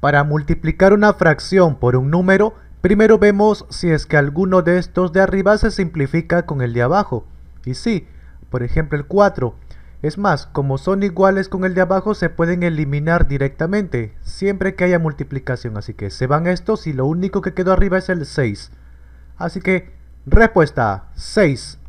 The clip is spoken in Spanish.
Para multiplicar una fracción por un número, primero vemos si es que alguno de estos de arriba se simplifica con el de abajo. Y sí, por ejemplo el 4. Es más, como son iguales con el de abajo se pueden eliminar directamente, siempre que haya multiplicación. Así que se van estos y lo único que quedó arriba es el 6. Así que, respuesta 6.